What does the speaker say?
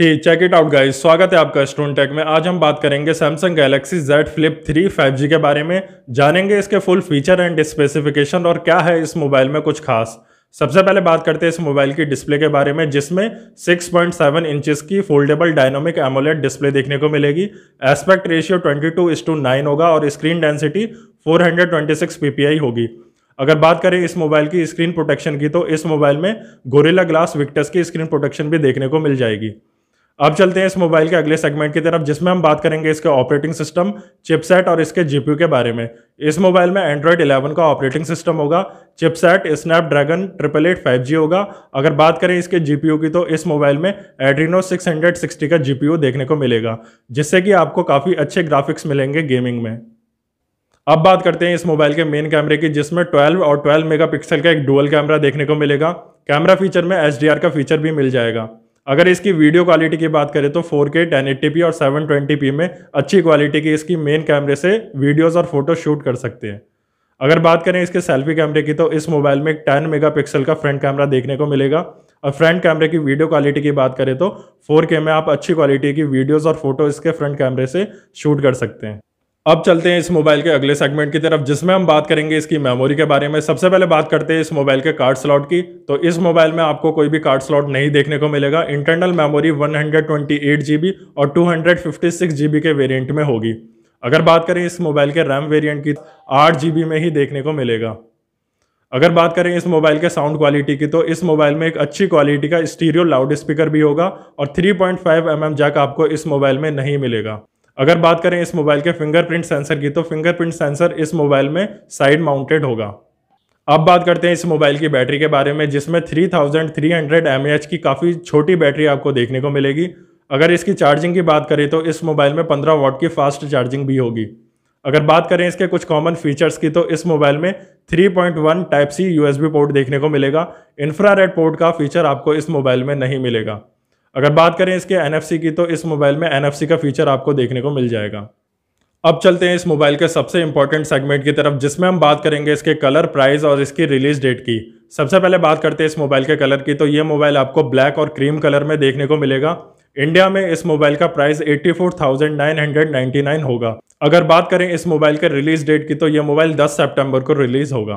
hey check it out guys स्वागत है आपका स्टोन टेक में आज हम बात करेंगे Samsung Galaxy Z Flip 3 5G के बारे में जानेंगे इसके फुल फीचर एंड स्पेसिफिकेशन और क्या है इस मोबाइल में कुछ खास सबसे पहले बात करते हैं इस मोबाइल की डिस्प्ले के बारे में जिसमें 6.7 इंचेस की फोल्डेबल डायनोमिक एमोलेट डिस्प्ले देखने को मिलेगी aspect ratio two is to nine होगा और स्क्रीन डेंसिटी फोर हंड्रेड होगी अगर बात करें इस मोबाइल की स्क्रीन प्रोटेक्शन की तो इस मोबाइल में गोरेला ग्लास विक्टस की स्क्रीन प्रोटेक्शन भी देखने को मिल जाएगी अब चलते हैं इस मोबाइल के अगले सेगमेंट की तरफ जिसमें हम बात करेंगे इसके ऑपरेटिंग सिस्टम चिपसेट और इसके जीपीयू के बारे में इस मोबाइल में एंड्रॉयड 11 का ऑपरेटिंग सिस्टम होगा chipset Snapdragon triple eight five G होगा अगर बात करें इसके जीपीयू की तो इस मोबाइल में एड्रीनो 660 का जीपीयू देखने को मिलेगा जिससे कि आपको काफ़ी अच्छे ग्राफिक्स मिलेंगे गेमिंग में अब बात करते हैं इस मोबाइल के मेन कैमरे की जिसमें 12 और 12 मेगापिक्सल का एक डुअल कैमरा देखने को मिलेगा कैमरा फीचर में एच का फीचर भी मिल जाएगा अगर इसकी वीडियो क्वालिटी की बात करें तो 4K 1080p और 720p में अच्छी क्वालिटी की इसकी मेन कैमरे से वीडियोस और फोटो शूट कर सकते हैं अगर बात करें इसके सेल्फी कैमरे की तो इस मोबाइल में टेन मेगा का फ्रंट कैमरा देखने को मिलेगा और फ्रंट कैमरे की वीडियो क्वालिटी की बात करें तो 4K में आप अच्छी क्वालिटी की वीडियोस और फोटो इसके फ्रंट कैमरे से शूट कर सकते हैं अब चलते हैं इस मोबाइल के अगले सेगमेंट की तरफ जिसमें हम बात करेंगे इसकी मेमोरी के बारे में सबसे पहले बात करते हैं इस मोबाइल के कार्ड स्लॉट की तो इस मोबाइल में आपको कोई भी कार्ड स्लॉट नहीं देखने को मिलेगा इंटरनल मेमोरी 128 जीबी और 256 जीबी के वेरिएंट में होगी अगर बात करें इस मोबाइल के रैम वेरियंट की आठ जी में ही देखने को मिलेगा अगर बात करें इस मोबाइल के साउंड क्वालिटी की तो इस मोबाइल में एक अच्छी क्वालिटी का स्टीरियो लाउड स्पीकर भी होगा और 3.5 पॉइंट mm जैक आपको इस मोबाइल में नहीं मिलेगा अगर बात करें इस मोबाइल के फिंगरप्रिंट सेंसर की तो फिंगरप्रिंट सेंसर इस मोबाइल में साइड माउंटेड होगा अब बात करते हैं इस मोबाइल की बैटरी के बारे में जिसमें 3300 थाउजेंड की काफ़ी छोटी बैटरी आपको देखने को मिलेगी अगर इसकी चार्जिंग की बात करें तो इस मोबाइल में 15 वॉट की फास्ट चार्जिंग भी होगी अगर बात करें इसके कुछ कॉमन फीचर्स की तो इस मोबाइल में 3.1 टाइप सी यूएसबी पोर्ट देखने को मिलेगा इन्फ्रा पोर्ट का फीचर आपको इस मोबाइल में नहीं मिलेगा अगर बात करें इसके एन की तो इस मोबाइल में एन का फीचर आपको देखने को मिल जाएगा अब चलते हैं इस मोबाइल के सबसे इंपॉर्टेंट सेगमेंट की तरफ जिसमें हम बात करेंगे इसके कलर प्राइस और इसकी रिलीज डेट की सबसे पहले बात करते हैं इस मोबाइल के कलर की तो ये मोबाइल आपको ब्लैक और क्रीम कलर में देखने को मिलेगा इंडिया में इस मोबाइल का प्राइस 84,999 होगा अगर बात करें इस मोबाइल के रिलीज डेट की तो यह मोबाइल 10 सितंबर को रिलीज होगा